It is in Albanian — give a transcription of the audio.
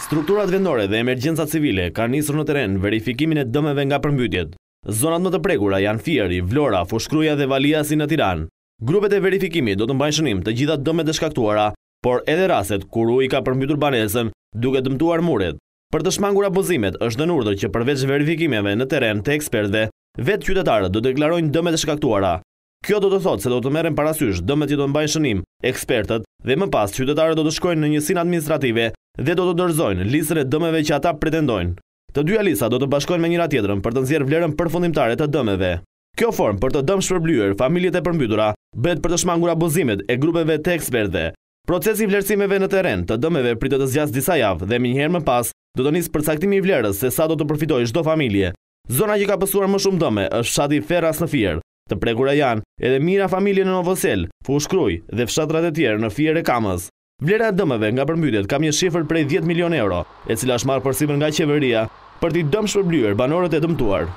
Strukturat vendore dhe emergjensat civile kanë njësër në teren verifikimin e dëmeve nga përmbytjet. Zonat më të pregura janë Fieri, Vlora, Fushkruja dhe Valia si në Tiran. Grupet e verifikimi do të mbajnë shënim të gjitha dëmet e shkaktuara, por edhe raset kuru i ka përmbytur banesën duke dëmtuar muret. Për të shmangur abuzimet është dënurdër që përveç verifikimeve në teren të ekspertve, vetë qytetarët do deklarojnë dëmet e shkaktuara. Kjo do të thotë se do të meren parasysh dëmet që do të mbajnë shënim, ekspertët dhe më pas qytetarët do të shkojnë në njësin administrative dhe do të dorëzojnë lisër e dëmeve që ata pretendojnë. Të dyja lisa do të bashkojnë me njëra tjetërën për të nëzjerë vlerën përfundimtare të dëmeve. Kjo formë për të dëmë shpërblyër familjet e përmbytura bëhet për të shmangur abuzimet e grupeve të ekspertve. Procesi vlerësimeve në teren të dëmeve pritë të zgjas disa javë dhe minjëherë më pas do të njësë përcaktimi i vlerës se sa do të përfitoj shdo familje. Zona që ka pësuar më shumë dëme është fshati Ferras në Fier, të prekura janë edhe mira familje në Novosel, Fushkruj dhe fshatrat e tjerë në Fier e Kamës. Vlera e dëmëve nga përmbytet kam një shifër prej 10 milion euro, e cila është marë përsimën nga qeveria për t'i dëmë shpërbluer banorët e dëmtuar.